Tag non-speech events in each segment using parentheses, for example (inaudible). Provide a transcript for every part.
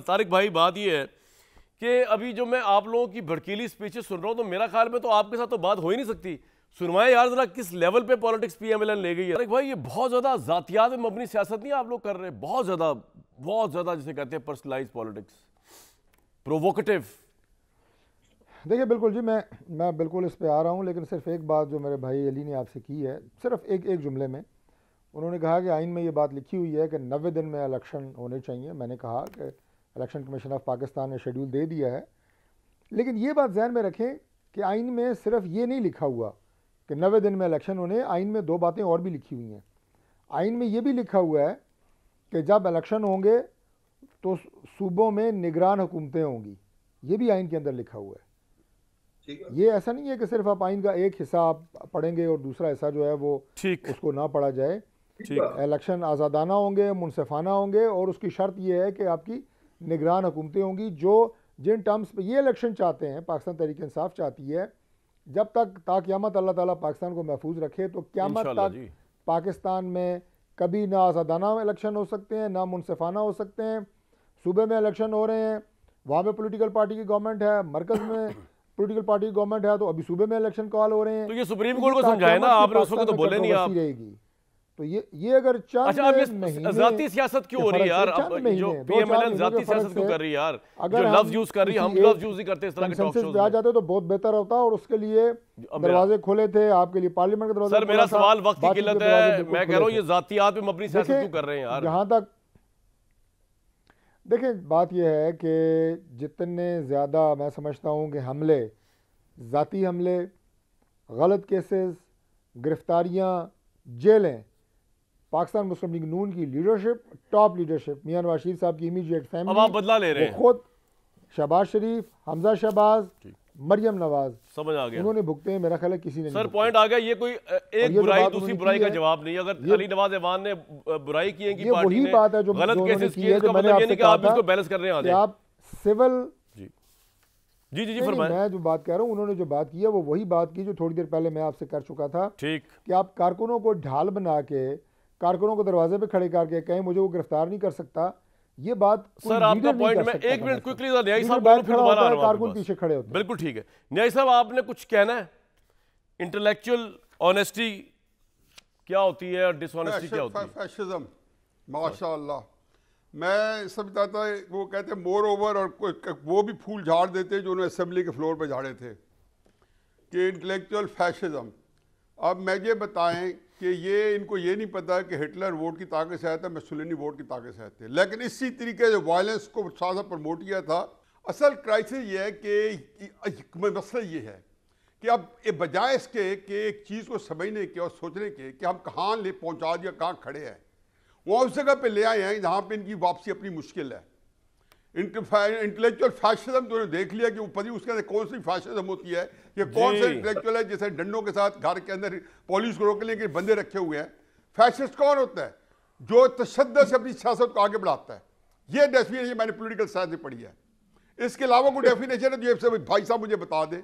तारिक भाई बात यह है कि अभी जो मैं आप लोगों की भड़कीली स्पीचेस सुन रहा हूँ तो मेरा ख्याल में तो आपके साथ तो बात हो ही नहीं सकती सुनवाए यार जरा किस लेवल पे पॉलिटिक्स पीएमएलएन ले गई है तारिक भाई ये बहुत ज़्यादा जातियात में अपनी सियासत नहीं आप लोग कर रहे बहुत ज़्यादा बहुत ज़्यादा जिसे कहते हैं पर्सनलाइज पॉलिटिक्स प्रोवोकेटिव देखिए बिल्कुल जी मैं मैं बिल्कुल इस पर आ रहा हूँ लेकिन सिर्फ एक बात जो मेरे भाई अली ने आपसे की है सिर्फ एक एक जुमले में उन्होंने कहा कि आइन में ये बात लिखी हुई है कि नबे दिन में इलेक्शन होने चाहिए मैंने कहा कि इलेक्शन कमीशन ऑफ पाकिस्तान ने शेड्यूल दे दिया है लेकिन ये बात जहन में रखें कि आइन में सिर्फ ये नहीं लिखा हुआ कि नवे दिन में इलेक्शन होने आइन में दो बातें और भी लिखी हुई हैं आइन में ये भी लिखा हुआ है कि जब इलेक्शन होंगे तो सूबों में निगरान हुकूमतें होंगी ये भी आइन के अंदर लिखा हुआ है ये ऐसा नहीं है कि सिर्फ आप आइन का एक हिस्सा आप पढ़ेंगे और दूसरा हिस्सा जो है वो उसको ना पढ़ा जाए इलेक्शन आज़ादाना होंगे मुनफाना होंगे और उसकी शर्त यह है कि आपकी निगरान हुकूमतें होंगी जो जिन टर्म्स पर ये इलेक्शन चाहते हैं पाकिस्तान तहरीक इंसाफ चाहती है जब तक ताक़्यामत अल्लाह ताला पाकिस्तान को महफूज रखे तो क्यामत तक पाकिस्तान में कभी ना आज़ादाना इलेक्शन हो सकते हैं ना मुनफाना हो सकते हैं सूबे में इलेक्शन हो रहे हैं वहाँ पे पॉलिटिकल पार्टी की गवर्नमेंट है मरकज़ में पॉलिटिकल (laughs) पार्टी की गवर्नमेंट है तो अभी सूबे में इलेक्शन कॉल हो रहे हैं तो ये सुप्रीम तो कोर्ट को समझाए ना आप तो बोले नहीं रहेगी तो ये ये अगर चाहिए अच्छा, क्यों हो रही है यार यार अगर जाते तो बहुत बेहतर होता और उसके लिए दरवाजे खोले थे आपके लिए पार्लियामेंट के दरवाजे मेरा सवाल वक्त की किल्लत है मैं कह रहा अपनी कर रहे हैं जहां तक देखें बात यह है कि जितने ज़्यादा मैं समझता हूं कि हमले ज़ाती हमले गलत केसेस गिरफ्तारियां जेलें पाकिस्तान मुस्लिम लीग नून की लीडरशिप टॉप लीडरशिप मियाँ नवाज शरीफ साहब की इमीडिएट फैमिली अब आप बदला ले रहे हैं खुद शहबाज शरीफ हमजा शहबाज मरियम नवाज समझ आ गया उन्होंने भुगते हैं मेरा ख्याल है किसी ने सर पॉइंट आ गया ये कोई एक ये तो बुराई दूसरी बुराई का जवाब नहीं अगर अली नवाज एवान ने बुराई की है कि पार्टी ने बात है जो गलत केसेस किए इसका मतलब ये नहीं आप इसको बैलेंस कर रहे हैं आप सिविल जी जी जी फरमाएं मैं जो बात कह रहा हूँ उन्होंने जो बात की है वो वही बात की जो थोड़ी देर पहले मैं आपसे कर चुका था ठीक कि आप कारकुनों को ढाल बना के कारकुनों को दरवाजे पे खड़े करके कहें मुझे वो गिरफ्तार नहीं कर सकता ये बात सर आपका पॉइंट में एक मिनट क्विकली न्यायी साहब कारकुन पीछे खड़े होते बिल्कुल ठीक है न्यायी साहब आपने कुछ कहना है इंटेलेक्चुअल ऑनेस्टी क्या होती है और डिसऑनेस्टी क्या होती है फैशिज्म माशाल्लाह मैं समझता था वो कहते मोर ओवर और वो भी फूल झाड़ देते जो उन्होंने असेंबली के फ्लोर पर झाड़े थे कि इंटेलेक्चुअल फैशिज्म अब मैं ये बताएं कि ये इनको ये नहीं पता कि हिटलर वोट की ताकत से आया था मुसलिनी वोट की ताकत से आए थे लेकिन इसी तरीके से वायलेंस को साथ प्रमोट किया था असल क्राइसिस ये है कि मसला ये है कि अब बजाय इसके कि एक चीज़ को समझने के और सोचने के कि हम कहाँ ले पहुँचा दिया कहाँ खड़े हैं वहाँ उस जगह पर ले आए हैं जहाँ पर इनकी वापसी अपनी मुश्किल है इंटेलेक्चुअल फैशिज्म जो देख लिया कि ऊपर ही उसके अंदर कौन सी फैशिज्म होती है ये कौन सा इंटेलेक्चुअल है जैसे डंडों के साथ घर के अंदर पॉलिस को रोकने के बंदे रखे हुए हैं फैशिस्ट कौन होता है जो तशद से अपनी सियासत को आगे बढ़ाता है ये डेफिनेशन मैंने पोलिटिकल साइंस में पढ़ी है इसके अलावा कोई डेफिनेशन है जो तो भाई साहब मुझे बता दे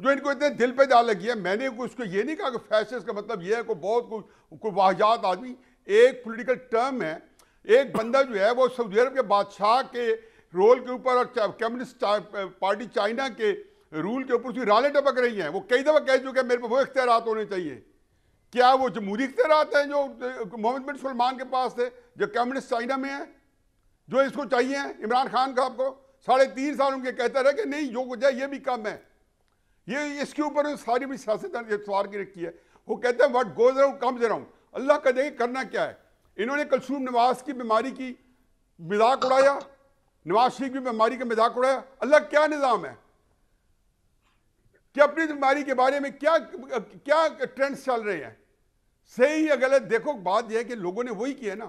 जो इनको इतने दिल पे जा लगी है मैंने उसको ये नहीं कहा कि फैशिस्ट का मतलब ये है कोई बहुत कोई वाहियात आदमी एक पोलिटिकल टर्म है एक बंदा जो है वो सऊदी अरब के बादशाह के रोल के ऊपर और कम्युनिस्ट पार्टी चाइना के रूल के ऊपर उसकी राले टपक रही हैं वो कई दफ़ा कह चुके हैं मेरे पे वो इख्तियार होने चाहिए क्या वो जमहूरी इख्तियार हैं जो मोहम्मद बिन सलमान के पास थे जो कम्युनिस्ट चाइना में है जो इसको चाहिए इमरान खान साहब को साढ़े तीन साल उनके कहता रहे कि नहीं जो कुछ है ये भी कम है ये इसके ऊपर सारी भी सियासत सवार की रखी है वो कहते हैं वट गोज दे रहा हूँ अल्लाह का देखिए करना क्या है इन्होंने कलसूम नवाज की बीमारी की मजाक उड़ाया नवाज शरीफ की बीमारी का मजाक उड़ाया अल्लाह क्या निज़ाम है कि अपनी बीमारी के बारे में क्या क्या ट्रेंड्स चल रहे हैं सही या गलत देखो बात यह है कि लोगों ने वही किया ना